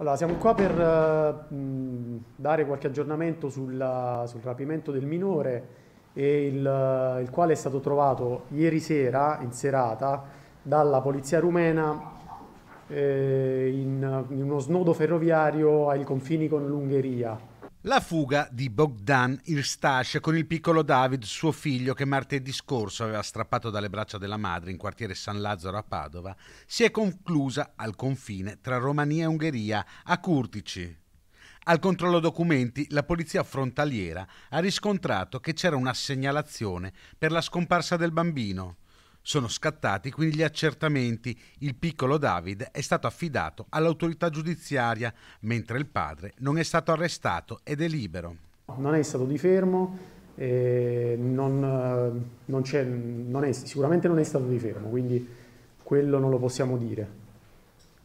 Allora, siamo qua per uh, dare qualche aggiornamento sulla, sul rapimento del minore, il, eh, il, quale è stato trovato ieri sera, in serata, dalla polizia rumena eh, in, in uno snodo ferroviario ai confini con l'Ungheria. La fuga di Bogdan Irstash con il piccolo David, suo figlio che martedì scorso aveva strappato dalle braccia della madre in quartiere San Lazzaro a Padova, si è conclusa al confine tra Romania e Ungheria, a Curtici. Al controllo documenti, la polizia frontaliera ha riscontrato che c'era una segnalazione per la scomparsa del bambino. Sono scattati quindi gli accertamenti. Il piccolo David è stato affidato all'autorità giudiziaria, mentre il padre non è stato arrestato ed è libero. Non è stato di fermo, eh, non, eh, non non è, sicuramente non è stato di fermo, quindi quello non lo possiamo dire.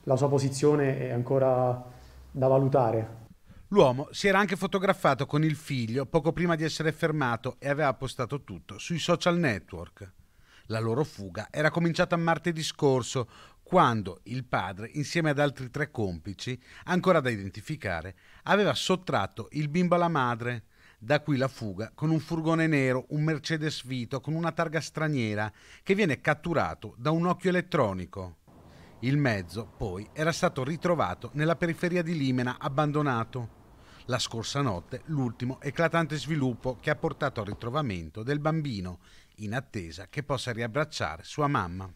La sua posizione è ancora da valutare. L'uomo si era anche fotografato con il figlio poco prima di essere fermato e aveva postato tutto sui social network. La loro fuga era cominciata martedì scorso, quando il padre, insieme ad altri tre complici, ancora da identificare, aveva sottratto il bimbo alla madre. Da qui la fuga con un furgone nero, un Mercedes Vito con una targa straniera, che viene catturato da un occhio elettronico. Il mezzo, poi, era stato ritrovato nella periferia di Limena, abbandonato. La scorsa notte, l'ultimo eclatante sviluppo che ha portato al ritrovamento del bambino, in attesa che possa riabbracciare sua mamma.